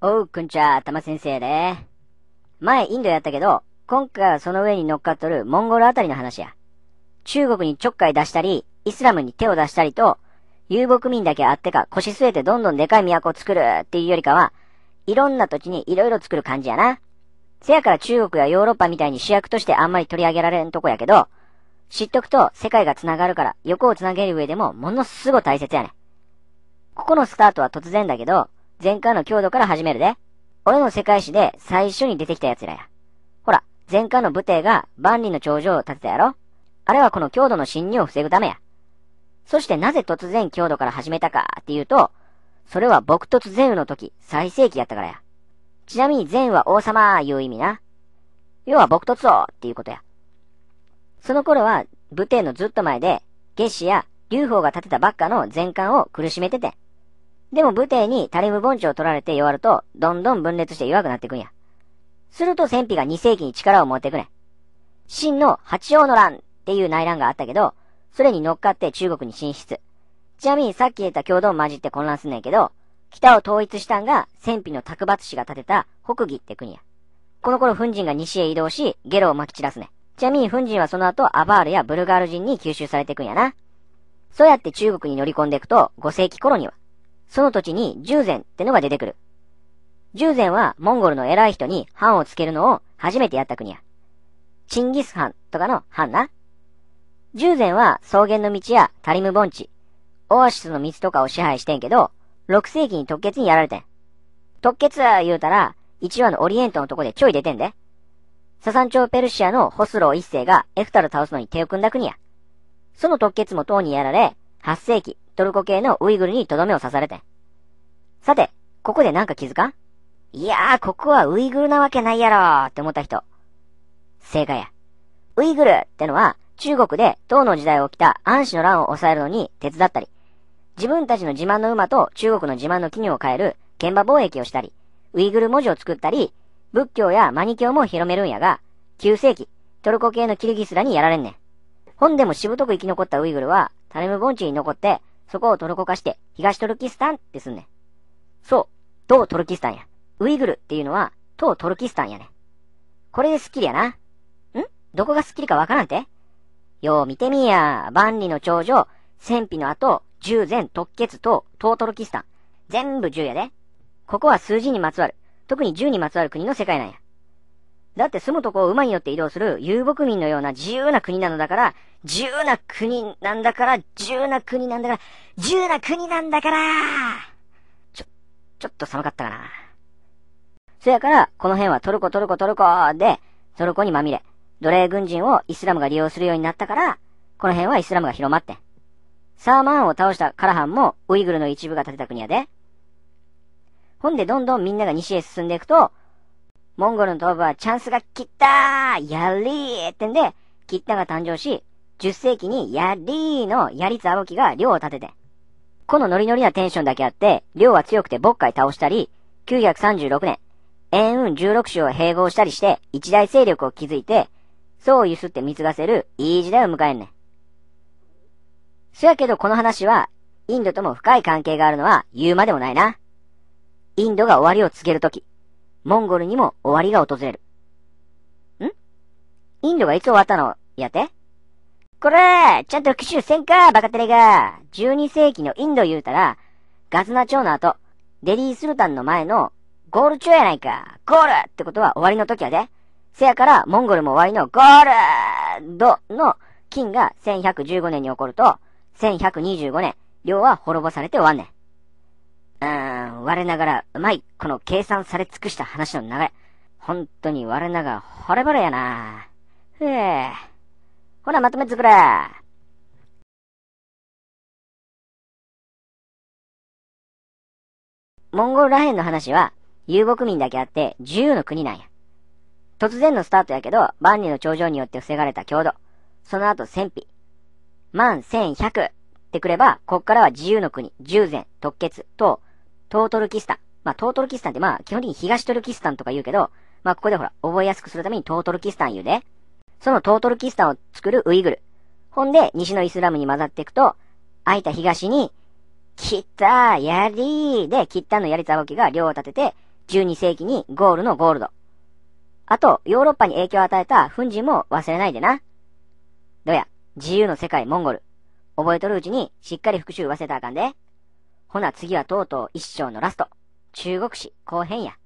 おう、くんちゃ、たま先生で。前インドやったけど、今回はその上に乗っかっとるモンゴルあたりの話や。中国にちょっかい出したり、イスラムに手を出したりと、遊牧民だけあってか腰据えてどんどんでかい都を作るっていうよりかは、いろんな土地にいろいろ作る感じやな。せやから中国やヨーロッパみたいに主役としてあんまり取り上げられんとこやけど、知っとくと世界が繋がるから横を繋げる上でもものすごい大切やね。ここのスタートは突然だけど、前回の強度から始めるで。俺の世界史で最初に出てきた奴らや。ほら、前回の武帝が万里の長城を建てたやろあれはこの強度の侵入を防ぐためや。そしてなぜ突然強度から始めたかっていうと、それは僕突前雨の時、最盛期やったからや。ちなみに前は王様いう意味な。要は僕突王っていうことや。その頃は、武帝のずっと前で、月子や劉邦が建てたばっかの前艦を苦しめてて。でも武帝にタリム盆地を取られて弱ると、どんどん分裂して弱くなっていくんや。すると戦費が2世紀に力を持ってくね。秦の八王の乱っていう内乱があったけど、それに乗っかって中国に進出。ちなみにさっき言った共同混じって混乱すんねんけど、北を統一したんが戦費の卓抜氏が建てた北義って国や。この頃フン人が西へ移動し、ゲロを撒き散らすね。ちなみにフン人はその後アバールやブルガール人に吸収されていくんやな。そうやって中国に乗り込んでいくと、5世紀頃には、その土地に従前ってのが出てくる。従前はモンゴルの偉い人に藩をつけるのを初めてやった国や。チンギス藩とかの藩な。従前は草原の道やタリム盆地、オアシスの道とかを支配してんけど、6世紀に突結にやられてん。結は言うたら、1話のオリエントのとこでちょい出てんで。ササン朝ペルシアのホスロー一世がエフタル倒すのに手を組んだ国や。その突結も党にやられ、8世紀、トルコ系のウイグルにとどめを刺されてん。さて、ここでなんか気づかんいやー、ここはウイグルなわけないやろーって思った人。正解や。ウイグルってのは、中国で唐の時代起きた安氏の乱を抑えるのに手伝ったり、自分たちの自慢の馬と中国の自慢の絹を変える剣馬貿易をしたり、ウイグル文字を作ったり、仏教やマニキュアも広めるんやが、9世紀、トルコ系のキルギスらにやられんねん。本でもしぶとく生き残ったウイグルは、タネム盆地に残って、そこをトルコ化して、東トルキスタンってすんねん。そう、東トルキスタンや。ウイグルっていうのは、東トルキスタンやねん。これでスッキリやな。んどこがスッキリかわからんてよう見てみや。万里の長城、戦費の後、十前特決と東トルキスタン。全部10やで。ここは数字にまつわる。特に10にまつわる国の世界なんや。だって住むとこを馬によって移動する遊牧民のような自由な国なのだから、自由な国なんだから、自由な国なんだから、自由な国なんだからちょ、ちょっと寒かったかな。そやから、この辺はトルコトルコトルコで、トルコにまみれ、奴隷軍人をイスラムが利用するようになったから、この辺はイスラムが広まって。サーマーンを倒したカラハンもウイグルの一部が建てた国やで。ほんでどんどんみんなが西へ進んでいくと、モンゴルの東部はチャンスが来たやりーってんで、キッタが誕生し、10世紀にやりーのやりつあぼきが寮を立てて。このノリノリなテンションだけあって、寮は強くてカ海倒したり、936年、円運16州を併合したりして、一大勢力を築いて、層をゆすって貢がせるいい時代を迎えんねん。そやけどこの話は、インドとも深い関係があるのは言うまでもないな。インドが終わりを告げるとき、モンゴルにも終わりが訪れる。んインドがいつ終わったのやってこれちゃんと復讐せんかバカテレが !12 世紀のインド言うたら、ガズナ朝の後、デリー・スルタンの前のゴール中やないかゴールってことは終わりの時やでせやから、モンゴルも終わりのゴールドの金が1115年に起こると、1125年、量は滅ぼされて終わんねん。うーん、我ながらうまい、この計算され尽くした話の流れ。本当に我ながら惚れ惚れやな。ふえ。ほな、まとめつくれ。モンゴルらへんの話は、遊牧民だけあって、自由の国なんや。突然のスタートやけど、万里の頂上によって防がれた郷土。その後、戦費。万千百ってくれば、こっからは自由の国、十全、特決と、トートルキスタン。まあ、トートルキスタンってまあ、基本的に東トルキスタンとか言うけど、まあ、ここでほら、覚えやすくするためにトートルキスタン言うね。そのトートルキスタンを作るウイグル。ほんで、西のイスラムに混ざっていくと、空いた東に、きたやりで、きったのやりたわきが両を立てて、12世紀にゴールのゴールド。あと、ヨーロッパに影響を与えたフンジも忘れないでな。どうや、自由の世界モンゴル。覚えとるうちにしっかり復習忘れたらあかんで。ほな次はとうとう一章のラスト。中国史後編や。